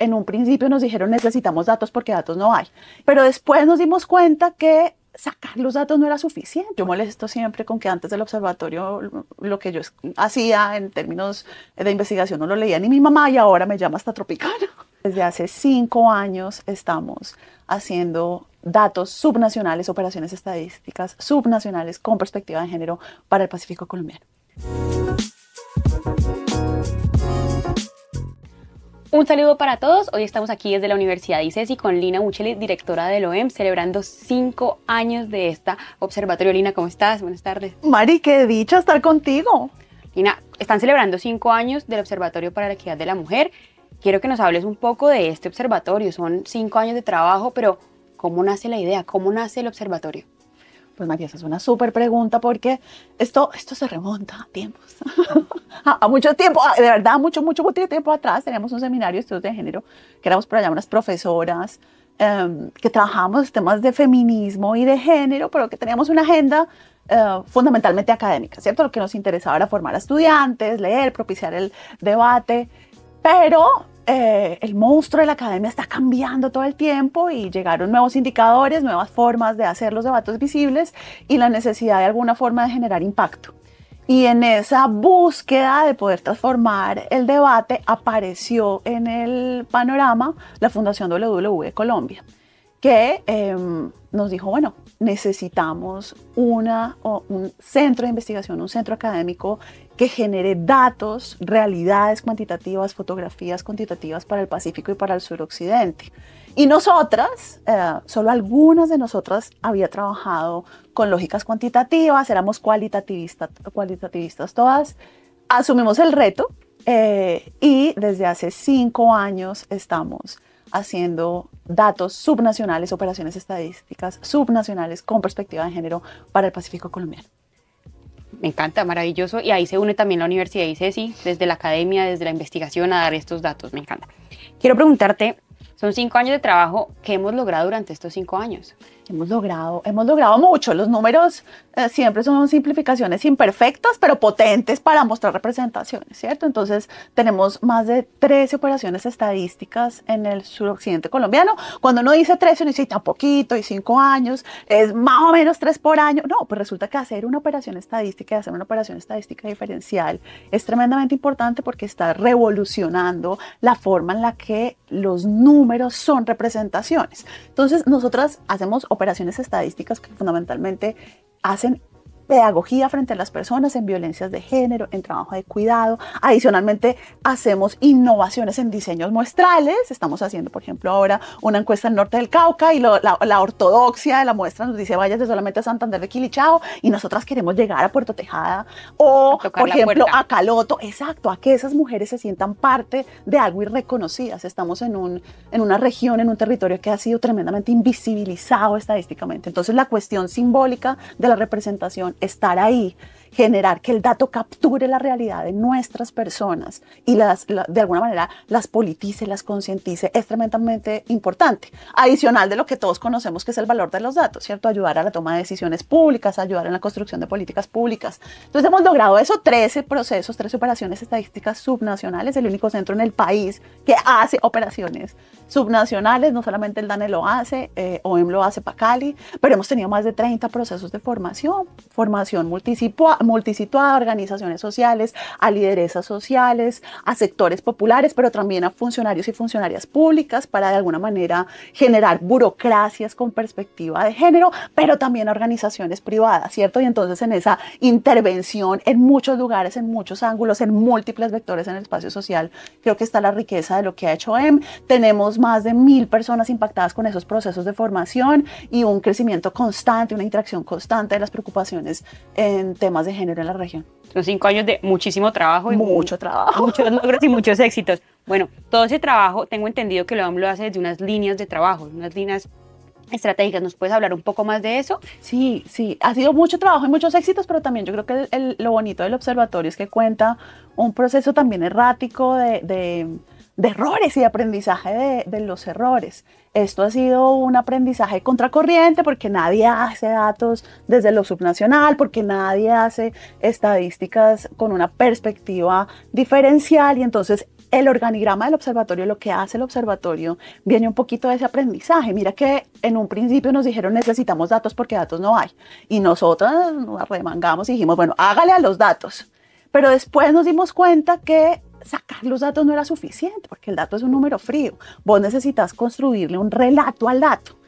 en un principio nos dijeron necesitamos datos porque datos no hay, pero después nos dimos cuenta que sacar los datos no era suficiente. Yo molesto siempre con que antes del observatorio lo que yo hacía en términos de investigación no lo leía ni mi mamá y ahora me llama hasta Tropicana. Desde hace cinco años estamos haciendo datos subnacionales, operaciones estadísticas subnacionales con perspectiva de género para el Pacífico colombiano. Un saludo para todos. Hoy estamos aquí desde la Universidad de ICESI con Lina Mucheli, directora del OEM, celebrando cinco años de esta observatorio. Lina, ¿cómo estás? Buenas tardes. Mari, qué dicha estar contigo. Lina, están celebrando cinco años del Observatorio para la Equidad de la Mujer. Quiero que nos hables un poco de este observatorio. Son cinco años de trabajo, pero ¿cómo nace la idea? ¿Cómo nace el observatorio? Pues esa es una súper pregunta porque esto, esto se remonta a tiempos, a, mucho tiempo, de verdad, mucho, mucho, mucho tiempo atrás. Teníamos un seminario de estudios de género, que éramos por allá unas profesoras em, que trabajábamos temas de feminismo y de género, pero que teníamos una agenda eh, fundamentalmente académica, ¿cierto? Lo que nos interesaba era formar a estudiantes, leer, propiciar el debate. Pero eh, el monstruo de la academia está cambiando todo el tiempo y llegaron nuevos indicadores, nuevas formas de hacer los debates visibles y la necesidad de alguna forma de generar impacto. Y en esa búsqueda de poder transformar el debate apareció en el panorama la Fundación wwe Colombia que em, nos dijo, bueno, necesitamos una, un centro de investigación, un centro académico que genere datos, realidades cuantitativas, fotografías cuantitativas para el Pacífico y para el suroccidente. Y nosotras, eh, solo algunas de nosotras había trabajado con lógicas cuantitativas, éramos cualitativistas, cualitativistas todas, asumimos el reto eh, y desde hace cinco años estamos haciendo datos subnacionales, operaciones estadísticas subnacionales con perspectiva de género para el Pacífico colombiano. Me encanta, maravilloso. Y ahí se une también la universidad de Sesi, e desde la academia, desde la investigación, a dar estos datos. Me encanta. Quiero preguntarte, son cinco años de trabajo que hemos logrado durante estos cinco años. Hemos logrado, hemos logrado mucho. Los números eh, siempre son simplificaciones imperfectas, pero potentes para mostrar representaciones, ¿cierto? Entonces, tenemos más de 13 operaciones estadísticas en el suroccidente colombiano. Cuando uno dice 13, uno dice tan poquito y cinco años, es más o menos tres por año. No, pues resulta que hacer una operación estadística y hacer una operación estadística diferencial es tremendamente importante porque está revolucionando la forma en la que los números son representaciones. Entonces, nosotras hacemos operaciones estadísticas que fundamentalmente hacen pedagogía frente a las personas en violencias de género, en trabajo de cuidado. Adicionalmente, hacemos innovaciones en diseños muestrales. Estamos haciendo, por ejemplo, ahora una encuesta el norte del Cauca y la, ortodoxia de la muestra nos dice vayas de solamente a Santander de Quilichao y nosotras queremos llegar a Puerto Tejada o, por ejemplo, a Caloto. Exacto, a que esas mujeres se sientan parte de algo y reconocidas. Estamos en, un, en una región, en un territorio que ha sido tremendamente invisibilizado estadísticamente. Entonces, la cuestión simbólica de la representación estar ahí generar que el dato capture la realidad de nuestras personas y las, de alguna manera las politice, las concientice, es tremendamente importante. Adicional de lo que todos conocemos que es el valor de los datos, ¿cierto? Ayudar a la toma de decisiones públicas, ayudar en la construcción de políticas públicas. Entonces hemos logrado eso, 13 procesos, 13 operaciones estadísticas subnacionales, el único centro en el país que hace operaciones subnacionales, no solamente el DANE lo hace, eh, OEM lo hace para Cali, pero hemos tenido más de 30 procesos de formación, formación multidisciplinar multisituada a organizaciones sociales, a lideresas sociales, a sectores populares, pero también a funcionarios y funcionarias públicas para de alguna manera generar burocracias con perspectiva de género, pero también a organizaciones privadas, ¿cierto? Y entonces en esa intervención en muchos lugares, en muchos ángulos, en múltiples vectores en el espacio social, creo que está la riqueza de lo que ha hecho EM. Tenemos más de mil personas impactadas con esos procesos de formación y un crecimiento constante, una interacción constante de las preocupaciones en temas de genera en la región. Son cinco años de muchísimo trabajo. Y Mucho trabajo. Muchos logros y muchos éxitos. Bueno, todo ese trabajo, tengo entendido que lo lo hace desde unas líneas de trabajo, unas líneas estratégicas. ¿Nos puedes hablar un poco más de eso? Sí, sí, ha sido mucho trabajo y muchos éxitos, pero también yo creo que lo bonito del observatorio es que cuenta un proceso también errático de de errores y aprendizaje de, los errores. Esto ha sido un aprendizaje contracorriente porque nadie hace datos desde lo subnacional, porque nadie hace estadísticas con una perspectiva diferencial y entonces el organigrama del observatorio, lo que hace el observatorio, viene un poquito de ese aprendizaje. Mira que en un principio nos dijeron necesitamos datos porque datos no hay. Y nosotras nos remangamos y dijimos, bueno, hágale a los datos. Pero después nos dimos cuenta que sacar los datos no era suficiente, porque el dato es un número frío. Vos necesitas construirle un relato al dato.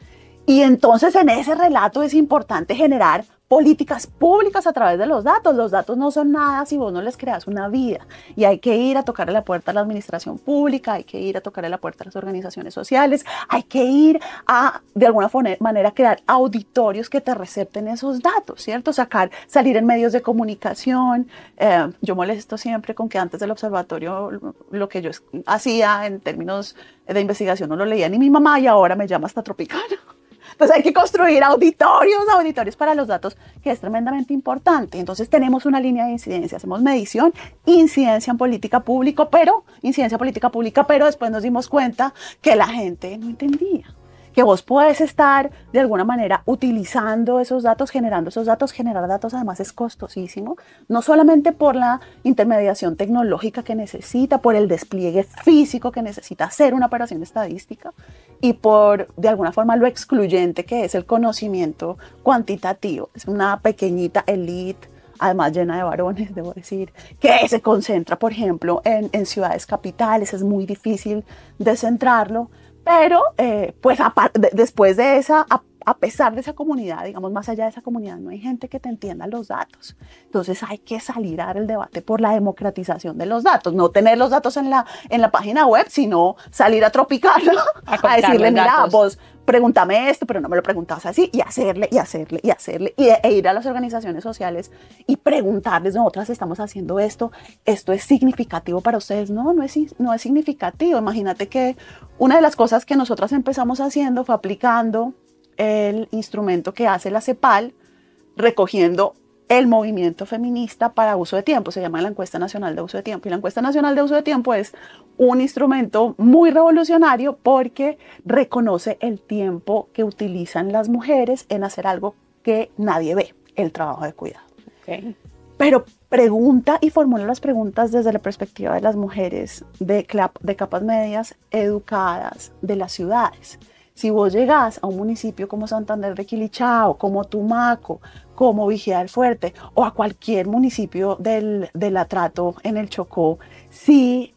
Y entonces en ese relato es importante generar políticas públicas a través de los datos. Los datos no son nada si vos no les creas una vida. Y hay que ir a tocarle la puerta a la administración pública, hay que ir a tocar la puerta a las organizaciones sociales, hay que ir a, de alguna manera, crear auditorios que te recepten esos datos, ¿cierto? Sacar, salir en medios de comunicación. Eh, yo molesto siempre con que antes del observatorio lo que yo hacía en términos de investigación no lo leía ni mi mamá y ahora me llama hasta Tropicana. Entonces hay que construir auditorios, auditorios para los datos, que es tremendamente importante. Entonces tenemos una línea de incidencia, hacemos medición, incidencia en política pública, pero, incidencia política pública, pero después nos dimos cuenta que la gente no entendía que vos puedes estar de alguna manera utilizando esos datos, generando esos datos, generar datos además es costosísimo, no solamente por la intermediación tecnológica que necesita, por el despliegue físico que necesita hacer una operación estadística y por de alguna forma lo excluyente que es el conocimiento cuantitativo. Es una pequeñita elite además llena de varones, debo decir, que se concentra, por ejemplo, en, en, ciudades capitales, es muy difícil descentrarlo. Pero eh, pues después de esa a pesar de esa comunidad, digamos, más allá de esa comunidad, no hay gente que te entienda los datos. Entonces hay que salir a dar el debate por la democratización de los datos, no tener los datos en la, en la página web, sino salir a tropicarlo, a, decirle, mira, vos pregúntame esto, pero no me lo preguntabas así, y hacerle, y hacerle, y hacerle, y, e ir a las organizaciones sociales y preguntarles, nosotras estamos haciendo esto, esto es significativo para ustedes, no, no es, no es significativo, imagínate que una de las cosas que nosotras empezamos haciendo fue aplicando el instrumento que hace la CEPAL recogiendo el movimiento feminista para uso de tiempo, se llama la encuesta nacional de uso de tiempo. Y la encuesta nacional de uso de tiempo es un instrumento muy revolucionario porque reconoce el tiempo que utilizan las mujeres en hacer algo que nadie ve, el trabajo de cuidado. Pero pregunta y formula las preguntas desde la perspectiva de las mujeres de capas medias educadas de las ciudades. Si vos llegás a un municipio como Santander de Quilichao, como Tumaco, como Vigía del Fuerte o a cualquier municipio del, del Atrato en el Chocó, si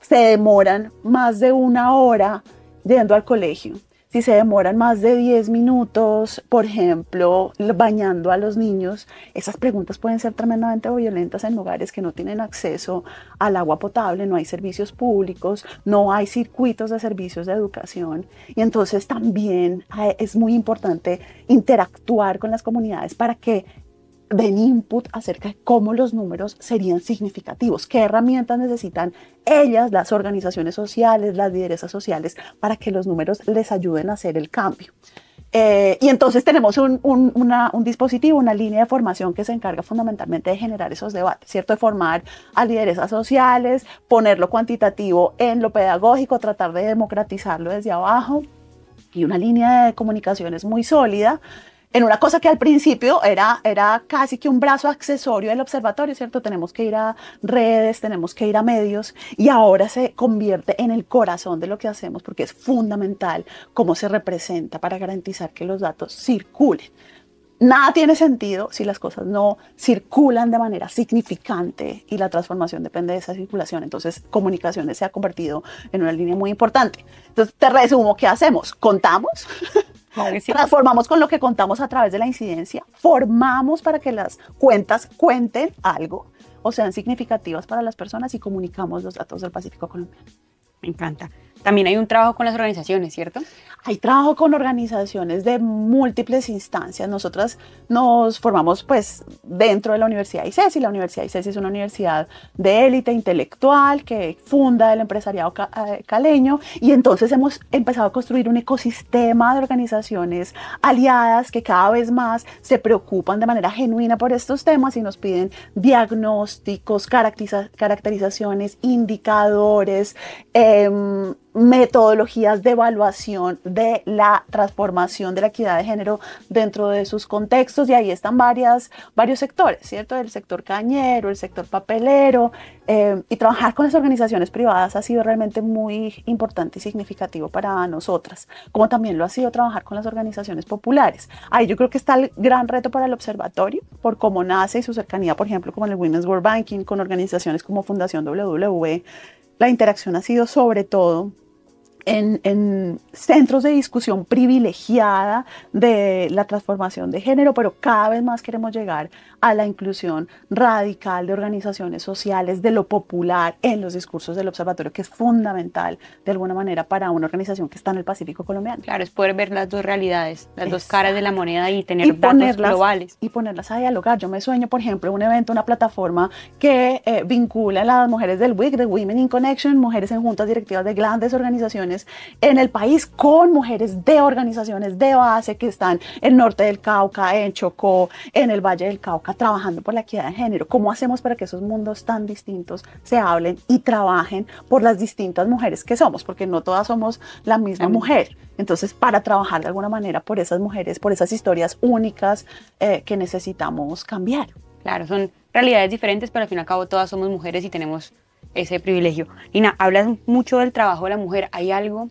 se demoran más de una hora yendo al colegio, si se demoran más de 10 minutos, por ejemplo, bañando a los niños, esas preguntas pueden ser tremendamente violentas en lugares que no tienen acceso al agua potable, no hay servicios públicos, no hay circuitos de servicios de educación. Y entonces también eh, es muy importante interactuar con las comunidades para que den input acerca de cómo los números serían significativos, qué herramientas necesitan ellas, las organizaciones sociales, las lideresas sociales, para que los números les ayuden a hacer el cambio. Eh, y entonces tenemos un, un, dispositivo, una línea de formación que se encarga fundamentalmente de generar esos debates, ¿cierto? De formar a lideresas sociales, ponerlo cuantitativo en lo pedagógico, tratar de democratizarlo desde abajo y una línea de comunicaciones muy sólida en una cosa que al principio era, era casi que un brazo accesorio del observatorio, ¿cierto? Tenemos que ir a redes, tenemos que ir a medios y ahora se convierte en el corazón de lo que hacemos porque es fundamental cómo se representa para garantizar que los datos circulen. Nada tiene sentido si las cosas no circulan de manera significante y la transformación depende de esa circulación. Entonces, comunicaciones se ha convertido en una línea muy importante. Entonces, te resumo, ¿qué hacemos? Contamos, formamos Transformamos con lo que contamos a través de la incidencia, formamos para que las cuentas cuenten algo o sean significativas para las personas y comunicamos los datos del Pacífico colombiano. Me encanta. También hay un trabajo con las organizaciones, ¿cierto? Hay trabajo con organizaciones de múltiples instancias. Nosotras nos formamos pues dentro de la Universidad de ICESI. La Universidad de ICESI es una universidad de élite intelectual que funda el empresariado eh, caleño y entonces hemos empezado a construir un ecosistema de organizaciones aliadas que cada vez más se preocupan de manera genuina por estos temas y nos piden diagnósticos, caracterizaciones, indicadores. Em, metodologías de evaluación de la transformación de la equidad de género dentro de sus contextos y ahí están varias, varios sectores, ¿cierto? El sector cañero, el sector papelero eh, y trabajar con las organizaciones privadas ha sido realmente muy importante y significativo para nosotras, como también lo ha sido trabajar con las organizaciones populares. Ahí yo creo que está el gran reto para el observatorio por cómo nace y su cercanía, por ejemplo, con el Women's World Banking, con organizaciones como Fundación WWE. La interacción ha sido sobre todo en, centros de discusión privilegiada de la transformación de género, pero cada vez más queremos llegar a la inclusión radical de organizaciones sociales, de lo popular en los discursos del observatorio, que es fundamental de alguna manera para una organización que está en el Pacífico colombiano. Claro, es poder ver las dos realidades, las dos caras de la moneda y tener globales. Y ponerlas a dialogar. Yo me sueño, por ejemplo, un evento, una plataforma que eh, vincula a las mujeres del WIC, de Women in Connection, mujeres en juntas directivas de grandes organizaciones en el país, con mujeres de organizaciones de base que están en Norte del Cauca, en Chocó, en el Valle del Cauca, trabajando por la equidad de género. ¿Cómo hacemos para que esos mundos tan distintos se hablen y trabajen por las distintas mujeres que somos? Porque no todas somos la misma mujer. Entonces, para trabajar de alguna manera por esas mujeres, por esas historias únicas eh, que necesitamos cambiar. Claro, son realidades diferentes, pero al fin y al cabo todas somos mujeres y tenemos ese privilegio. Nina, hablas mucho del trabajo de la mujer. ¿Hay algo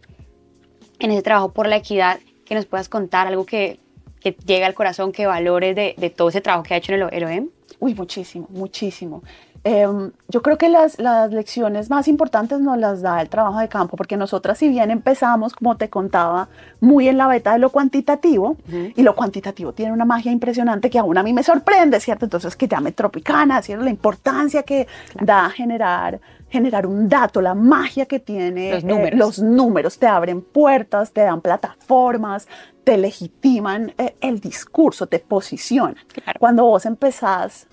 en ese trabajo por la equidad que nos puedas contar? ¿Algo que, que llegue al corazón, que valores de, de, todo ese trabajo que ha hecho en el OEM? Uy, muchísimo, muchísimo. Em, yo creo que las, lecciones más importantes nos las da el trabajo de campo, porque nosotras si bien empezamos, como te contaba, muy en la beta de lo cuantitativo, y lo cuantitativo tiene una magia impresionante que aún a mí me sorprende, ¿cierto? Entonces que llame Tropicana, ¿cierto? La importancia que da generar generar un dato, la magia que tiene los eh, números. los números, te abren puertas, te dan plataformas, te legitiman eh, el discurso, te posicionan. Cuando vos empezás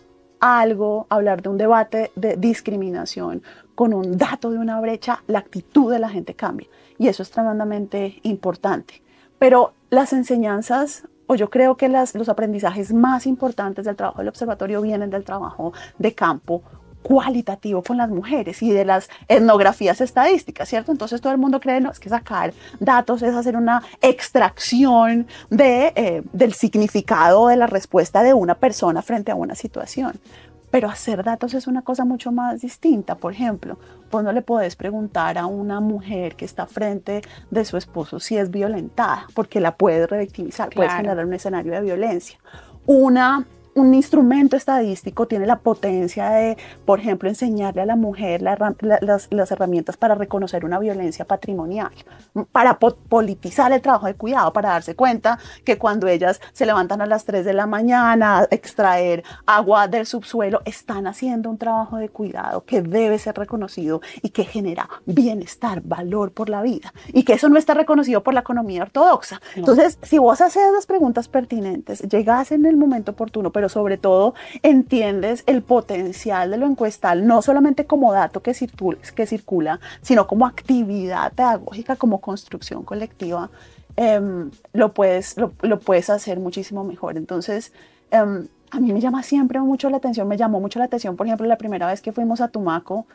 algo, hablar de un debate de discriminación con un dato de una brecha, la actitud de la gente cambia. Y eso es tremendamente importante. Pero las enseñanzas, o yo creo que las, los aprendizajes más importantes del trabajo del observatorio vienen del trabajo de campo cualitativo con las mujeres y de las etnografías estadísticas, ¿cierto? Entonces todo el mundo cree, no, es que sacar datos es hacer una extracción de, eh, del significado de la respuesta de una persona frente a una situación. Pero hacer datos es una cosa mucho más distinta. Por ejemplo, vos no le podés preguntar a una mujer que está frente de su esposo si es violentada, porque la puedes revictimizar, claro. puedes generar un escenario de violencia. Una un instrumento estadístico tiene la potencia de, por ejemplo, enseñarle a la mujer las, herramientas para reconocer una violencia patrimonial, para politizar el trabajo de cuidado, para darse cuenta que cuando ellas se levantan a las 3 de la mañana a extraer agua del subsuelo, están haciendo un trabajo de cuidado que debe ser reconocido y que genera bienestar, valor por la vida, y que eso no está reconocido por la economía ortodoxa. Entonces, si vos haces las preguntas pertinentes, llegás en el momento oportuno, pero pero sobre todo entiendes el potencial de lo encuestal, no solamente como dato que circula, que circula sino como actividad pedagógica, como construcción colectiva, em, lo, puedes, lo, lo, puedes hacer muchísimo mejor. Entonces, em, a mí me llama siempre mucho la atención, me llamó mucho la atención, por ejemplo, la primera vez que fuimos a Tumaco,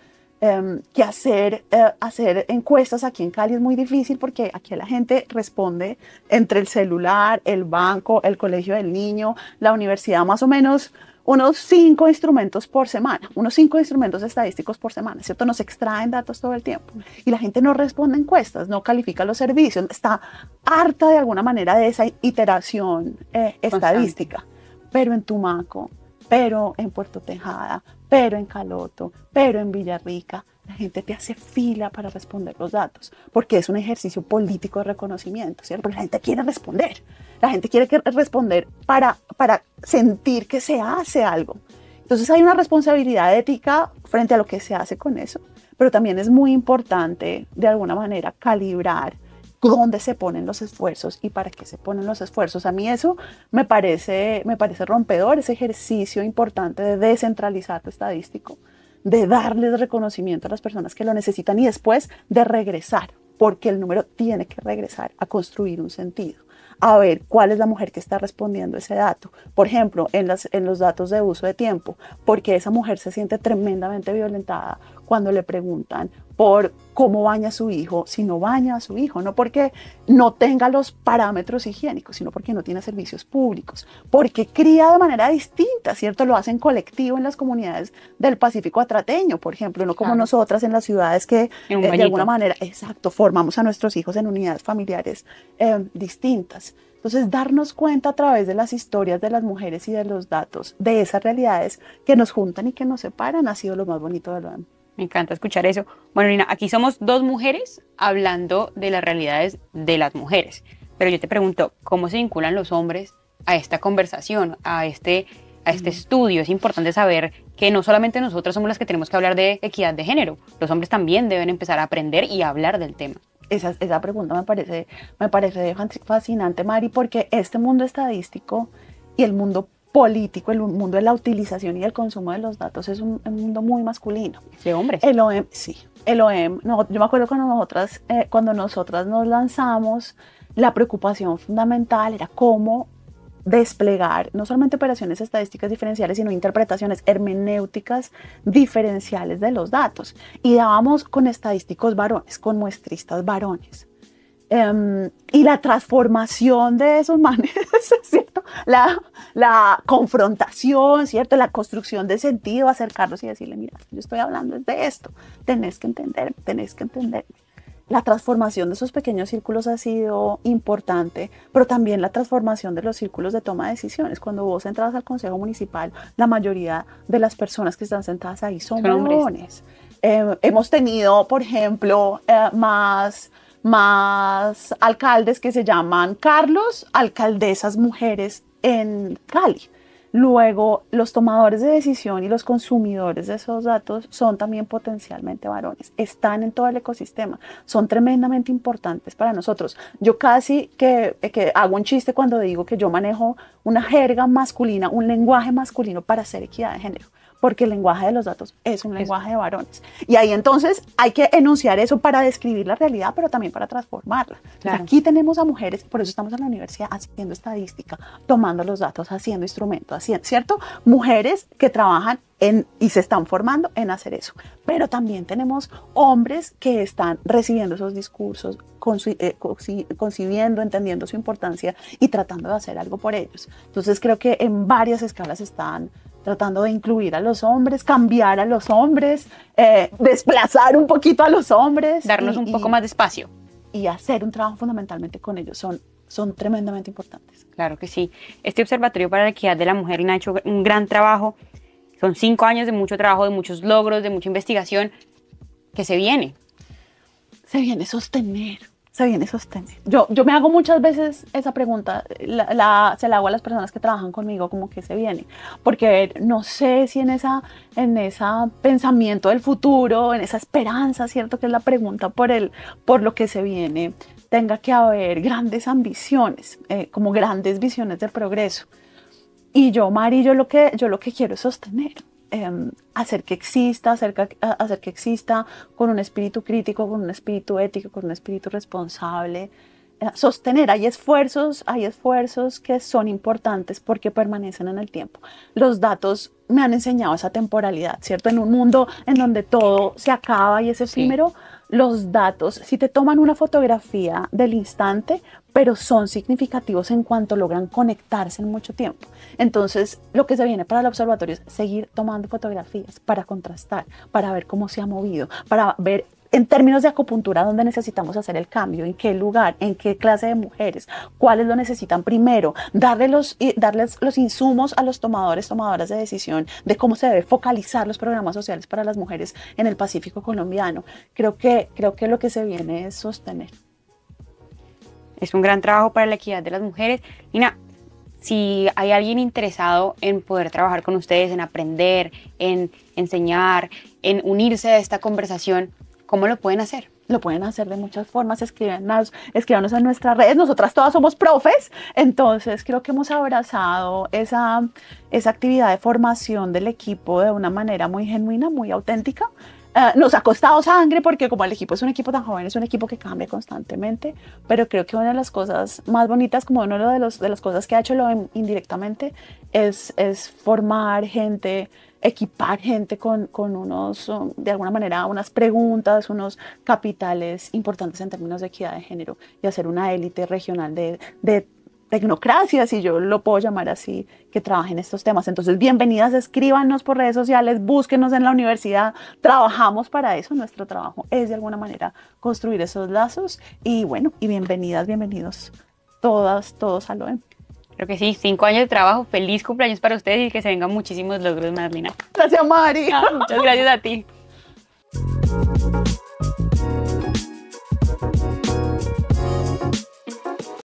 Em, que hacer, eh, hacer encuestas aquí en Cali es muy difícil porque aquí la gente responde entre el celular, el banco, el colegio del niño, la universidad, más o menos unos cinco instrumentos por semana, unos cinco instrumentos estadísticos por semana, ¿cierto? Nos extraen datos todo el tiempo y la gente no responde encuestas, no califica los servicios, está harta de alguna manera de esa iteración eh, estadística. Pero en Tumaco, pero en Puerto Tejada, pero en Caloto, pero en Villarrica, la gente te hace fila para responder los datos, porque es un ejercicio político de reconocimiento, ¿cierto? Porque la gente quiere responder, la gente quiere responder para, para sentir que se hace algo. Entonces hay una responsabilidad ética frente a lo que se hace con eso, pero también es muy importante de alguna manera calibrar dónde se ponen los esfuerzos y para qué se ponen los esfuerzos. A mí eso me parece, me parece rompedor, ese ejercicio importante de descentralizar tu estadístico, de darles reconocimiento a las personas que lo necesitan y después de regresar, porque el número tiene que regresar a construir un sentido a ver cuál es la mujer que está respondiendo ese dato. Por ejemplo, en, las, en los datos de uso de tiempo, porque esa mujer se siente tremendamente violentada cuando le preguntan por cómo baña a su hijo, si no baña a su hijo, no porque no tenga los parámetros higiénicos, sino porque no tiene servicios públicos, porque cría de manera distinta, ¿cierto? Lo hacen colectivo en las comunidades del Pacífico atrateño, por ejemplo, no como nosotras en las ciudades que eh, de alguna manera, exacto, formamos a nuestros hijos en unidades familiares eh, distintas. Entonces, darnos cuenta a través de las historias de las mujeres y de los datos, de esas realidades que nos juntan y que nos separan, ha sido lo más bonito de lo me encanta escuchar eso. Bueno, Nina, aquí somos dos mujeres hablando de las realidades de las mujeres. Pero yo te pregunto, ¿cómo se vinculan los hombres a esta conversación, a este, a este mm. estudio? Es importante saber que no solamente nosotras somos las que tenemos que hablar de equidad de género, los hombres también deben empezar a aprender y hablar del tema. Esa, esa pregunta me parece, me parece fascinante, Mari, porque este mundo estadístico y el mundo político, el mundo de la utilización y el consumo de los datos es un, mundo muy masculino. De hombres. El OEM, sí. El OEM, no, yo me acuerdo cuando nosotras, eh, cuando nosotras nos lanzamos, la preocupación fundamental era cómo desplegar no solamente operaciones estadísticas diferenciales, sino interpretaciones hermenéuticas diferenciales de los datos. Y dábamos con estadísticos varones, con muestristas varones. Em, y la transformación de esos manes, ¿cierto? La, la, confrontación, ¿cierto? La construcción de sentido, acercarlos y decirle, mira, yo estoy hablando de esto, tenés que entender, tenés que entender. La transformación de esos pequeños círculos ha sido importante, pero también la transformación de los círculos de toma de decisiones. Cuando vos entras al Consejo Municipal, la mayoría de las personas que están sentadas ahí son, hombres. Em, hemos tenido, por ejemplo, eh, más más alcaldes que se llaman Carlos, alcaldesas mujeres en Cali. Luego, los tomadores de decisión y los consumidores de esos datos son también potencialmente varones, están en todo el ecosistema, son tremendamente importantes para nosotros. Yo casi que, hago un chiste cuando digo que yo manejo una jerga masculina, un lenguaje masculino para hacer equidad de género porque el lenguaje de los datos es un lenguaje de varones. Y ahí entonces hay que enunciar eso para describir la realidad, pero también para transformarla. Aquí tenemos a mujeres, por eso estamos en la universidad haciendo estadística, tomando los datos, haciendo instrumentos, haciendo, ¿cierto? Mujeres que trabajan en, y se están formando en hacer eso. Pero también tenemos hombres que están recibiendo esos discursos, eh, concibiendo, entendiendo su importancia y tratando de hacer algo por ellos. Entonces creo que en varias escalas están tratando de incluir a los hombres, cambiar a los hombres, eh, desplazar un poquito a los hombres. Darnos un poco más de espacio. Y hacer un trabajo fundamentalmente con ellos. Son, son tremendamente importantes. Claro que sí. Este Observatorio para la Equidad de la Mujer ha hecho un gran trabajo. Son cinco años de mucho trabajo, de muchos logros, de mucha investigación que se viene. Se viene sostener se viene sostener? Yo, yo me hago muchas veces esa pregunta, la, se la hago a las personas que trabajan conmigo, como que se viene, porque no sé si en esa, en esa pensamiento del futuro, en esa esperanza, ¿cierto? Que es la pregunta por, el, por lo que se viene, tenga que haber grandes ambiciones, eh, como grandes visiones de progreso. Y yo, Mari, yo lo que, yo lo que quiero es sostener. Em, hacer que exista, hacer que, hacer que, exista con un espíritu crítico, con un espíritu ético, con un espíritu responsable. Eh, sostener, hay esfuerzos, hay esfuerzos que son importantes porque permanecen en el tiempo. Los datos me han enseñado esa temporalidad, ¿cierto? En un mundo en donde todo se acaba y es efímero, los datos, si te toman una fotografía del instante, pero son significativos en cuanto logran conectarse en mucho tiempo. Entonces, lo que se viene para el observatorio es seguir tomando fotografías para contrastar, para ver cómo se ha movido, para ver en términos de acupuntura, ¿dónde necesitamos hacer el cambio? ¿En qué lugar? ¿En qué clase de mujeres? ¿Cuáles lo necesitan primero? Darle los, darles los insumos a los tomadores, tomadoras de decisión de cómo se debe focalizar los programas sociales para las mujeres en el Pacífico colombiano. Creo que, creo que lo que se viene es sostener. Es un gran trabajo para la equidad de las mujeres. Y si hay alguien interesado en poder trabajar con ustedes, en aprender, en enseñar, en unirse a esta conversación, ¿cómo lo pueden hacer? Lo pueden hacer de muchas formas, escríbanos, escríbanos a nuestras redes, nosotras todas somos profes, entonces creo que hemos abrazado esa, esa actividad de formación del equipo de una manera muy genuina, muy auténtica eh, nos ha costado sangre porque como el equipo es un equipo tan joven, es un equipo que cambia constantemente, pero creo que una de las cosas más bonitas, como una de, los, de las cosas que ha hecho lo indirectamente, es, es formar gente, equipar gente con, con, unos, um, de alguna manera, unas preguntas, unos capitales importantes en términos de equidad de género y hacer una élite regional de, de tecnocracia, si yo lo puedo llamar así, que trabajen estos temas. Entonces, bienvenidas, escríbanos por redes sociales, búsquenos en la universidad, trabajamos para eso, nuestro trabajo es de alguna manera construir esos lazos y bueno, y bienvenidas, bienvenidos todas, todos a lo e Creo que sí, cinco años de trabajo, feliz cumpleaños para ustedes y que se vengan muchísimos logros más, Gracias, Mari. muchas gracias a ti.